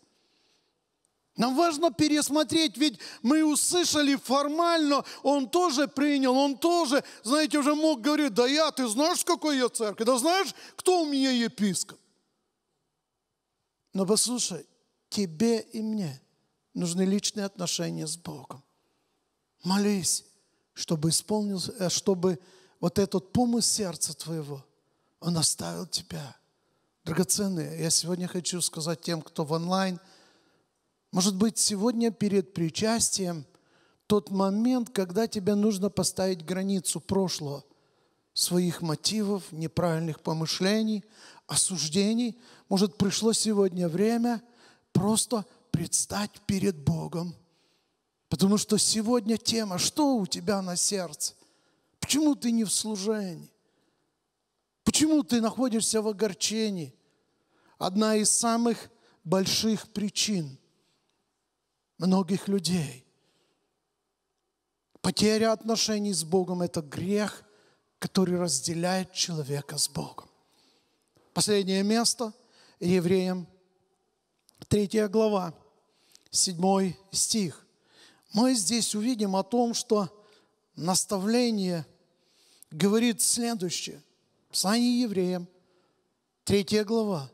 Нам важно пересмотреть, ведь мы услышали формально, он тоже принял, он тоже, знаете, уже мог говорить, да я, ты знаешь, какой я церковь, да знаешь, кто у меня епископ. Но послушай, тебе и мне – нужны личные отношения с Богом. Молись, чтобы исполнился, э, чтобы вот этот помысл сердца твоего, он оставил тебя. Драгоценные, я сегодня хочу сказать тем, кто в онлайн, может быть, сегодня перед причастием тот момент, когда тебе нужно поставить границу прошлого, своих мотивов, неправильных помышлений, осуждений. Может, пришло сегодня время просто – предстать перед Богом. Потому что сегодня тема, что у тебя на сердце? Почему ты не в служении? Почему ты находишься в огорчении? Одна из самых больших причин многих людей. Потеря отношений с Богом – это грех, который разделяет человека с Богом. Последнее место – Евреям, третья глава, 7 стих. Мы здесь увидим о том, что наставление говорит следующее. Писание евреям, 3 глава,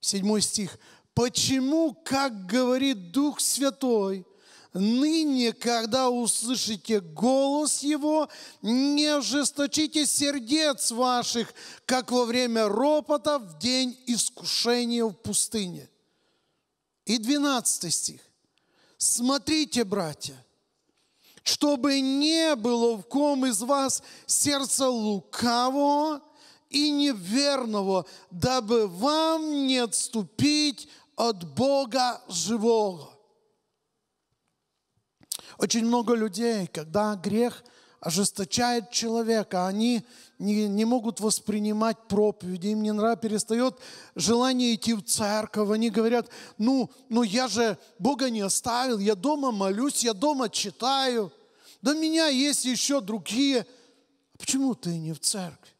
7 стих. «Почему, как говорит Дух Святой, ныне, когда услышите голос Его, не ожесточите сердец ваших, как во время ропота в день искушения в пустыне» и 12 стих. Смотрите, братья, чтобы не было в ком из вас сердца лукавого и неверного, дабы вам не отступить от Бога живого. Очень много людей, когда грех – ожесточает человека. Они не, не могут воспринимать проповеди, им не нравится, перестает желание идти в церковь. Они говорят, ну, ну я же Бога не оставил, я дома молюсь, я дома читаю. До меня есть еще другие. А почему ты не в церкви?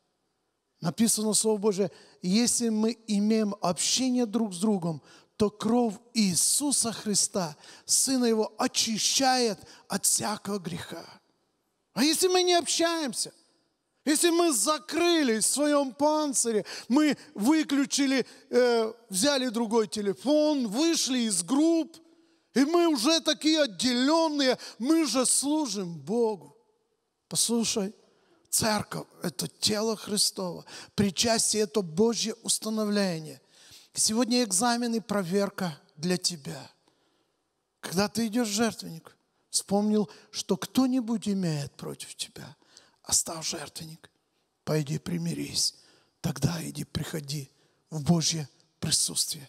Написано Слово Божие, если мы имеем общение друг с другом, то кровь Иисуса Христа, Сына Его, очищает от всякого греха. А если мы не общаемся? Если мы закрылись в своем панцире, мы выключили, э, взяли другой телефон, вышли из групп, и мы уже такие отделенные, мы же служим Богу. Послушай, церковь – это тело Христова, причастие – это Божье установление. Сегодня экзамен и проверка для тебя. Когда ты идешь жертвенник, вспомнил, что кто-нибудь имеет против тебя, остав жертвенник, пойди примирись, тогда иди приходи в Божье присутствие.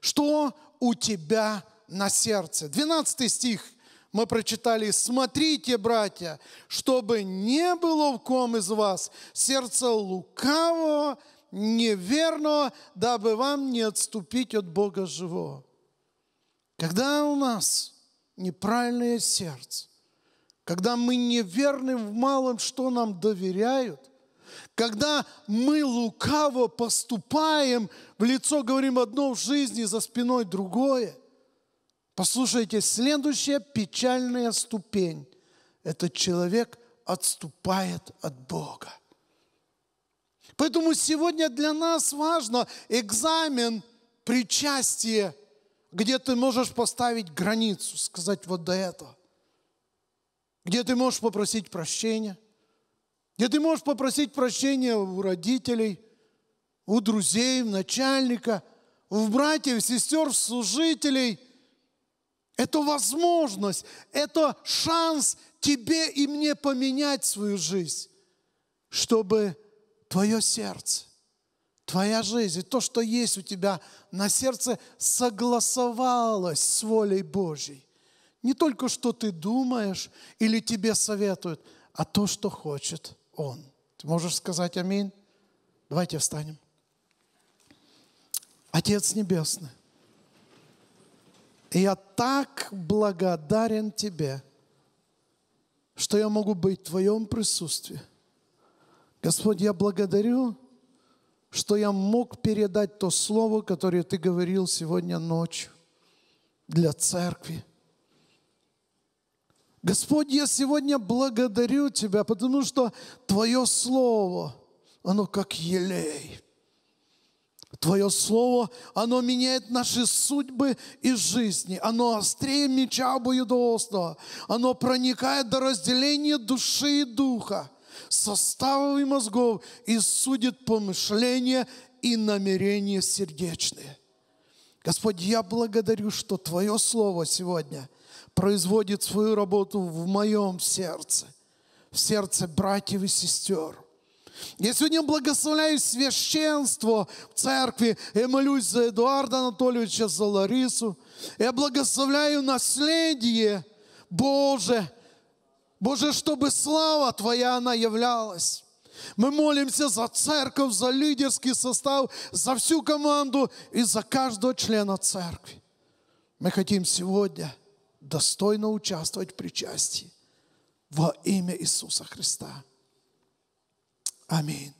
Что у тебя на сердце? 12 стих мы прочитали, смотрите, братья, чтобы не было в ком из вас сердца лукавого, неверного, дабы вам не отступить от Бога живого. Когда у нас неправильное сердце, когда мы неверны в малом, что нам доверяют, когда мы лукаво поступаем, в лицо говорим одно в жизни, за спиной другое. Послушайте, следующая печальная ступень – это человек отступает от Бога. Поэтому сегодня для нас важно экзамен причастия где ты можешь поставить границу, сказать вот до этого, где ты можешь попросить прощения, где ты можешь попросить прощения у родителей, у друзей, у начальника, у братьев, сестер, служителей. Это возможность, это шанс тебе и мне поменять свою жизнь, чтобы твое сердце твоя жизнь, и то, что есть у тебя на сердце, согласовалось с волей Божьей. Не только что ты думаешь или тебе советуют, а то, что хочет Он. Ты можешь сказать аминь? Давайте встанем. Отец Небесный, я так благодарен Тебе, что я могу быть в Твоем присутствии. Господь, я благодарю что я мог передать то слово, которое ты говорил сегодня ночью для церкви. Господь, я сегодня благодарю Тебя, потому что Твое Слово, оно как елей. Твое Слово, оно меняет наши судьбы и жизни. Оно острее меча обоюдоосного. Оно проникает до разделения души и духа составов мозгов, и судит помышления и намерения сердечные. Господь, я благодарю, что Твое Слово сегодня производит свою работу в моем сердце, в сердце братьев и сестер. Я сегодня благословляю священство в церкви. Я молюсь за Эдуарда Анатольевича, за Ларису. Я благословляю наследие Божие Боже, чтобы слава Твоя, она являлась. Мы молимся за церковь, за лидерский состав, за всю команду и за каждого члена церкви. Мы хотим сегодня достойно участвовать в причастии во имя Иисуса Христа. Аминь.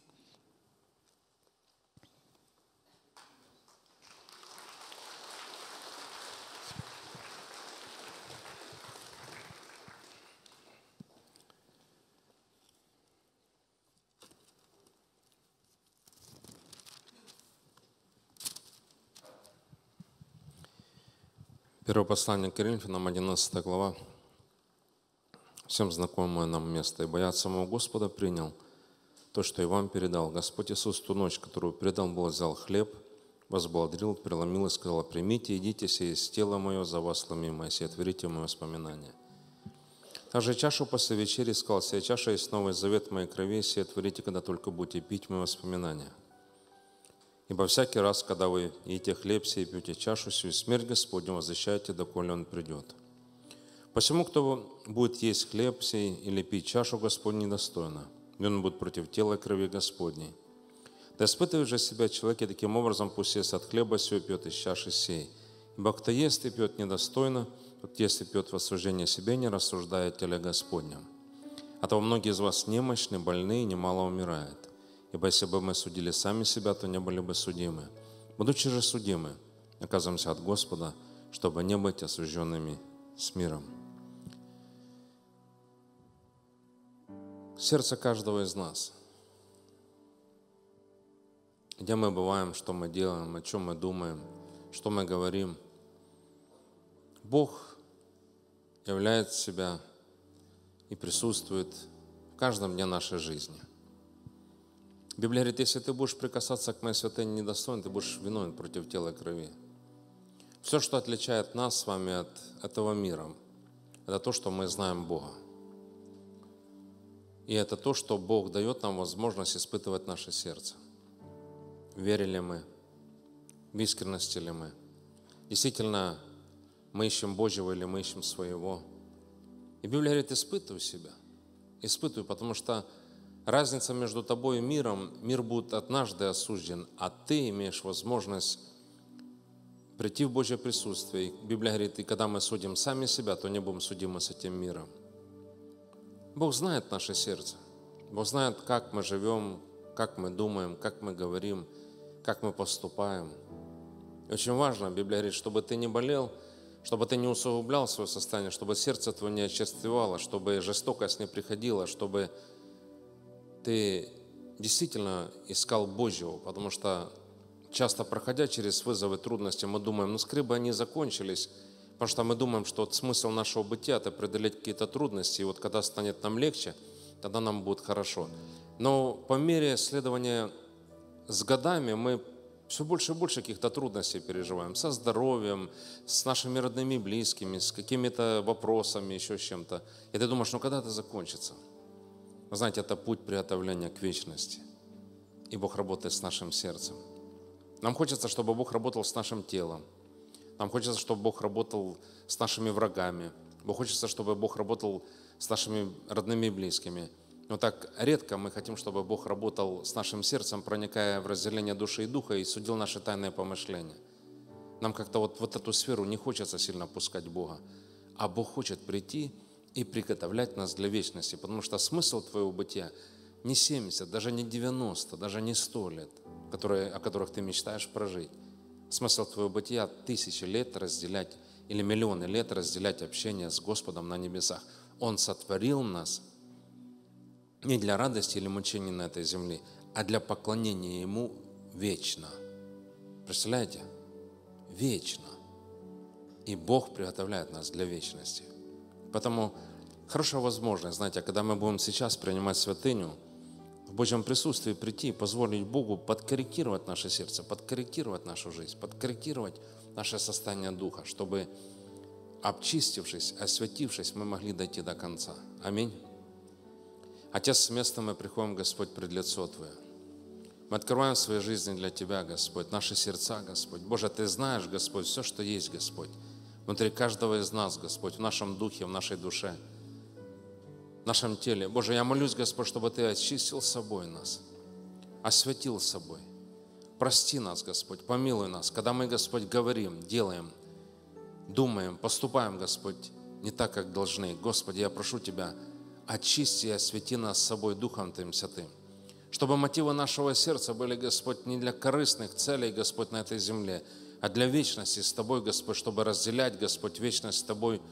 Первое послание к Коринфянам, 11 глава. Всем знакомое нам место. «Ибо я от самого Господа принял то, что и вам передал. Господь Иисус ту ночь, которую предал, был взял хлеб, возблагодарил, преломил и сказал, «Примите, идите, сие из тела мое за вас ломимое, сие творите мое воспоминание». Также чашу после вечери сказал, «Сия чаша есть новый завет моей крови, сие творите, когда только будете пить мои воспоминания». Ибо всякий раз, когда вы едите хлеб сей пьете чашу сию, смерть Господню возвещаете, доколе Он придет. Посему, кто будет есть хлеб сей или пить чашу Господь недостойно, и он будет против тела и крови Господней. Да испытывает же себя человек, и таким образом пусть ест от хлеба сего, пьет из чаши сей. Ибо кто ест и пьет недостойно, тот ест и пьет в осуждение себе, не рассуждая о теле Господнем. А то многие из вас немощны, больны, и немало умирают. Ибо если бы мы судили сами себя, то не были бы судимы. Будучи же судимы, оказываемся от Господа, чтобы не быть осужденными с миром. Сердце каждого из нас. Где мы бываем, что мы делаем, о чем мы думаем, что мы говорим. Бог являет себя и присутствует в каждом дне нашей жизни – Библия говорит, если ты будешь прикасаться к моей святыне недостойно, ты будешь виновен против тела и крови. Все, что отличает нас с вами от этого мира, это то, что мы знаем Бога. И это то, что Бог дает нам возможность испытывать наше сердце. Верили мы, в искренности ли мы. Действительно, мы ищем Божьего или мы ищем своего. И Библия говорит, испытывай себя. Испытывай, потому что Разница между тобой и миром, мир будет однажды осужден, а ты имеешь возможность прийти в Божье присутствие. И Библия говорит, и когда мы судим сами себя, то не будем судимы с этим миром. Бог знает наше сердце. Бог знает, как мы живем, как мы думаем, как мы говорим, как мы поступаем. И очень важно, Библия говорит, чтобы ты не болел, чтобы ты не усугублял свое состояние, чтобы сердце твое не очерствевало, чтобы жестокость не приходила, чтобы ты действительно искал Божьего, потому что часто проходя через вызовы, трудности, мы думаем, ну скры бы они закончились, потому что мы думаем, что вот смысл нашего бытия – это преодолеть какие-то трудности, и вот когда станет нам легче, тогда нам будет хорошо. Но по мере следования с годами мы все больше и больше каких-то трудностей переживаем со здоровьем, с нашими родными и близкими, с какими-то вопросами, еще с чем-то. И ты думаешь, ну когда это закончится – вы знаете, это путь приготовления к вечности. И Бог работает с нашим сердцем. Нам хочется, чтобы Бог работал с нашим телом. Нам хочется, чтобы Бог работал с нашими врагами. Бог хочется, чтобы Бог работал с нашими родными и близкими. Но так редко мы хотим, чтобы Бог работал с нашим сердцем, проникая в разделение души и духа и судил наши тайные помышления. Нам как-то вот в вот эту сферу не хочется сильно пускать Бога. А Бог хочет прийти и приготовлять нас для вечности, потому что смысл твоего бытия не 70, даже не 90, даже не 100 лет, которые, о которых ты мечтаешь прожить. Смысл твоего бытия – тысячи лет разделять или миллионы лет разделять общение с Господом на небесах. Он сотворил нас не для радости или мучений на этой земле, а для поклонения Ему вечно. Представляете? Вечно. И Бог приготовляет нас для вечности. Потому хорошая возможность, знаете, а когда мы будем сейчас принимать святыню, в Божьем присутствии прийти позволить Богу подкорректировать наше сердце, подкорректировать нашу жизнь, подкорректировать наше состояние духа, чтобы, обчистившись, освятившись, мы могли дойти до конца. Аминь. Отец, с места мы приходим, Господь, пред лицо Твое. Мы открываем свои жизни для Тебя, Господь, наши сердца, Господь. Боже, Ты знаешь, Господь, все, что есть, Господь, внутри каждого из нас, Господь, в нашем духе, в нашей душе – нашем теле. Боже, я молюсь, Господь, чтобы Ты очистил собой нас, осветил собой. Прости нас, Господь, помилуй нас, когда мы, Господь, говорим, делаем, думаем, поступаем, Господь, не так, как должны. Господи, я прошу Тебя, очисти и освети нас собой Духом Твоим Святым. Чтобы мотивы нашего сердца были, Господь, не для корыстных целей, Господь, на этой земле, а для вечности с Тобой, Господь, чтобы разделять, Господь, вечность с Тобой –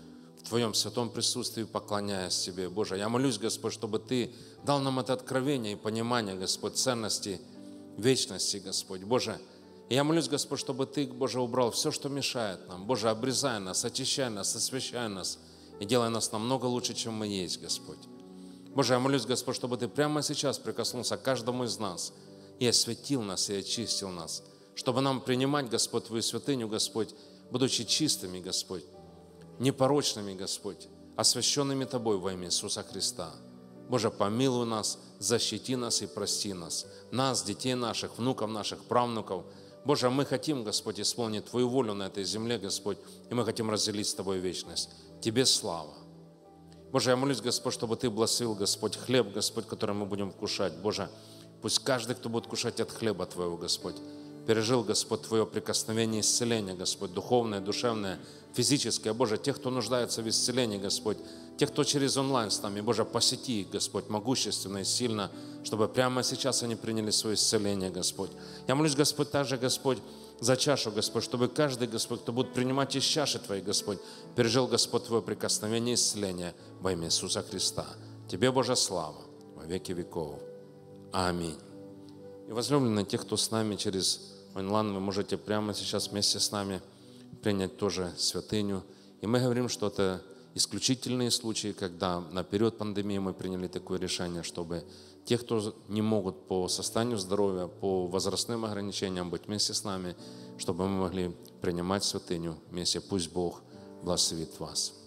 Твоем святом присутствии, поклоняясь Тебе. Боже, я молюсь, Господь, чтобы Ты дал нам это откровение и понимание, Господь, ценности вечности, Господь. Боже, я молюсь, Господь, чтобы Ты, Боже, убрал все, что мешает нам. Боже, обрезай нас, очищай нас, освящай нас и делай нас намного лучше, чем мы есть, Господь. Боже, я молюсь, Господь, чтобы Ты прямо сейчас прикоснулся к каждому из нас и осветил нас, и очистил нас, чтобы нам принимать, Господь, Твою святыню, Господь, будучи чистыми, Господь, непорочными, Господь, освященными Тобой во имя Иисуса Христа. Боже, помилуй нас, защити нас и прости нас. Нас, детей наших, внуков наших, правнуков. Боже, мы хотим, Господь, исполнить Твою волю на этой земле, Господь, и мы хотим разделить с Тобой вечность. Тебе слава. Боже, я молюсь, Господь, чтобы Ты благословил, Господь, хлеб, Господь, который мы будем кушать, Боже, пусть каждый, кто будет кушать от хлеба Твоего, Господь, пережил, Господь, Твое прикосновение исцеления, Господь, духовное, душевное, физическое. Боже, тех, кто нуждается в исцелении, Господь, тех, кто через онлайн с нами, Боже, посети их, Господь, могущественно и сильно, чтобы прямо сейчас они приняли свое исцеление, Господь. Я молюсь, Господь, также, Господь, за чашу, Господь, чтобы каждый, Господь, кто будет принимать из чаши Твоей, Господь, пережил, Господь, Твое прикосновение и исцеление во имя Иисуса Христа. Тебе, Боже, слава во веки веков. Аминь. И возлюбленные те, кто с нами через онлайн ну вы можете прямо сейчас вместе с нами принять тоже святыню. И мы говорим, что это исключительные случаи, когда на период пандемии мы приняли такое решение, чтобы те, кто не могут по состоянию здоровья, по возрастным ограничениям быть вместе с нами, чтобы мы могли принимать святыню вместе. Пусть Бог благословит вас.